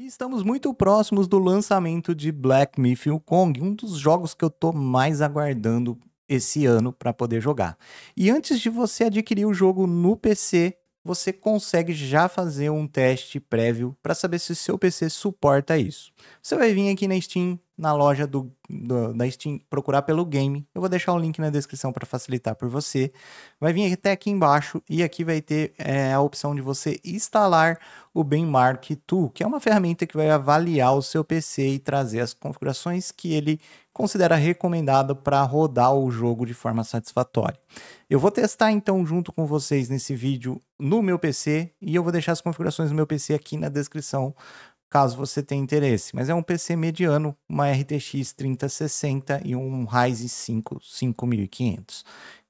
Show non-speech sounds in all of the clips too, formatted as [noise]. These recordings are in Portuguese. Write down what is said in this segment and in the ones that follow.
E estamos muito próximos do lançamento de Black Myth Wukong, um dos jogos que eu tô mais aguardando esse ano para poder jogar. E antes de você adquirir o jogo no PC, você consegue já fazer um teste prévio para saber se o seu PC suporta isso. Você vai vir aqui na Steam, na loja do, do, da Steam, procurar pelo game. Eu vou deixar o link na descrição para facilitar por você. Vai vir até aqui embaixo e aqui vai ter é, a opção de você instalar o Benmark Tool, que é uma ferramenta que vai avaliar o seu PC e trazer as configurações que ele considera recomendado para rodar o jogo de forma satisfatória. Eu vou testar então junto com vocês nesse vídeo no meu PC e eu vou deixar as configurações do meu PC aqui na descrição caso você tenha interesse. Mas é um PC mediano, uma RTX 3060 e um Ryzen 5 5500.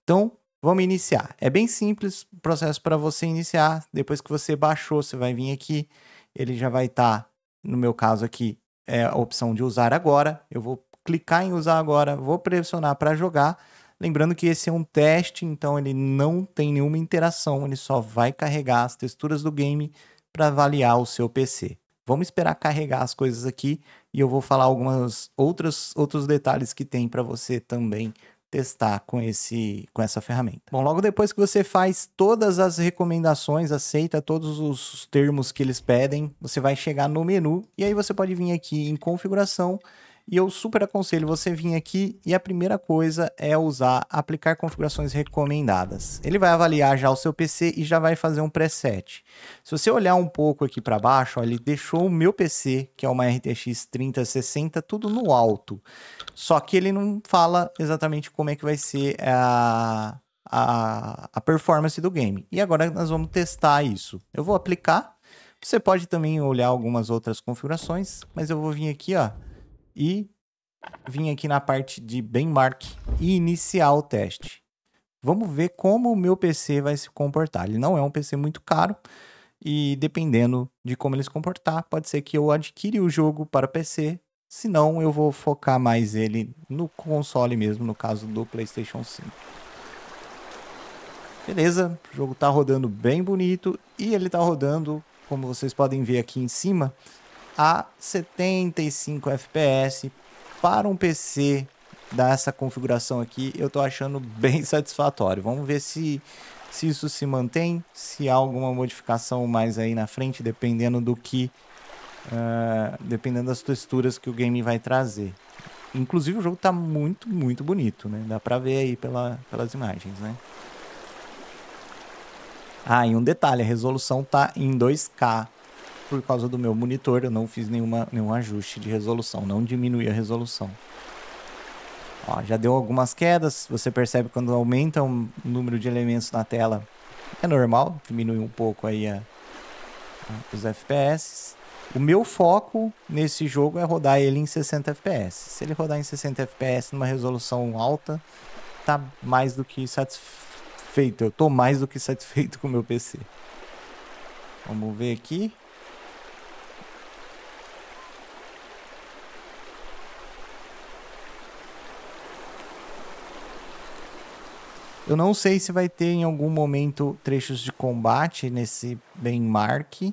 Então, vamos iniciar. É bem simples o processo para você iniciar. Depois que você baixou, você vai vir aqui, ele já vai estar, tá, no meu caso aqui, é a opção de usar agora. Eu vou clicar em usar agora, vou pressionar para jogar. Lembrando que esse é um teste, então ele não tem nenhuma interação, ele só vai carregar as texturas do game para avaliar o seu PC. Vamos esperar carregar as coisas aqui e eu vou falar algumas outras outros detalhes que tem para você também testar com esse com essa ferramenta. Bom, logo depois que você faz todas as recomendações, aceita todos os termos que eles pedem, você vai chegar no menu e aí você pode vir aqui em configuração e eu super aconselho você vir aqui e a primeira coisa é usar aplicar configurações recomendadas. Ele vai avaliar já o seu PC e já vai fazer um preset. Se você olhar um pouco aqui para baixo, ó, ele deixou o meu PC, que é uma RTX 3060, tudo no alto. Só que ele não fala exatamente como é que vai ser a, a, a performance do game. E agora nós vamos testar isso. Eu vou aplicar. Você pode também olhar algumas outras configurações, mas eu vou vir aqui, ó e vim aqui na parte de benchmark e iniciar o teste. Vamos ver como o meu PC vai se comportar. Ele não é um PC muito caro e dependendo de como ele se comportar, pode ser que eu adquira o jogo para PC, senão eu vou focar mais ele no console mesmo, no caso do PlayStation 5. Beleza, o jogo está rodando bem bonito e ele está rodando, como vocês podem ver aqui em cima, a 75 FPS para um PC dessa configuração aqui, eu estou achando bem [laughs] satisfatório. Vamos ver se, se isso se mantém, se há alguma modificação mais aí na frente, dependendo do que... Uh, dependendo das texturas que o game vai trazer. Inclusive o jogo está muito, muito bonito, né? Dá para ver aí pela, pelas imagens, né? Ah, e um detalhe, a resolução tá em 2K por causa do meu monitor, eu não fiz nenhuma, nenhum ajuste de resolução, não diminui a resolução. Ó, já deu algumas quedas, você percebe quando aumenta o número de elementos na tela, é normal, diminui um pouco aí a, a, os FPS. O meu foco nesse jogo é rodar ele em 60 FPS. Se ele rodar em 60 FPS numa resolução alta, tá mais do que satisfeito. Eu tô mais do que satisfeito com o meu PC. Vamos ver aqui. Eu não sei se vai ter em algum momento trechos de combate nesse benchmark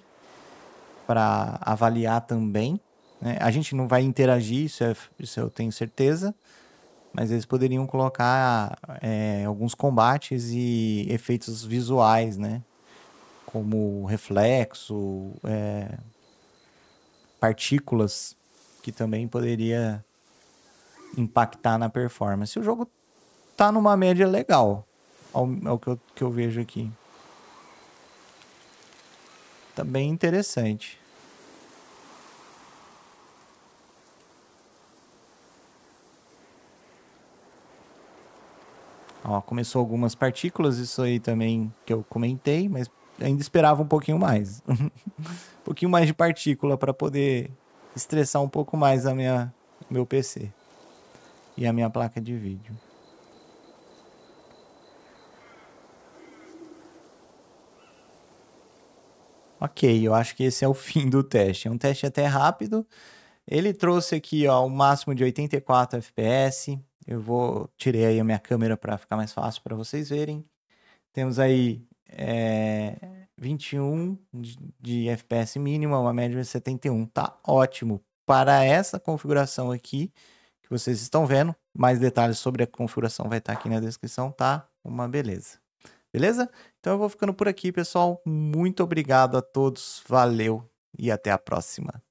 para avaliar também. Né? A gente não vai interagir, isso, é, isso, eu tenho certeza. Mas eles poderiam colocar é, alguns combates e efeitos visuais, né? Como reflexo, é, partículas, que também poderia impactar na performance. O jogo tá numa média legal ao, ao que, eu, que eu vejo aqui. Tá bem interessante. Ó, começou algumas partículas, isso aí também que eu comentei, mas ainda esperava um pouquinho mais. [laughs] um pouquinho mais de partícula para poder estressar um pouco mais a minha meu PC e a minha placa de vídeo. Ok, eu acho que esse é o [laughs] fim do teste. É um teste até rápido. Ele trouxe aqui ó, o máximo de 84 FPS. Eu vou tirei aí a minha câmera para ficar mais fácil para vocês verem. Temos aí é, 21 de, de FPS mínima, uma média de 71. Tá ótimo para essa configuração aqui que vocês estão vendo. Mais detalhes sobre a configuração vai estar aqui na descrição, tá? Uma beleza. Beleza? Então eu vou ficando por aqui, pessoal. Muito obrigado a todos. Valeu e até a próxima.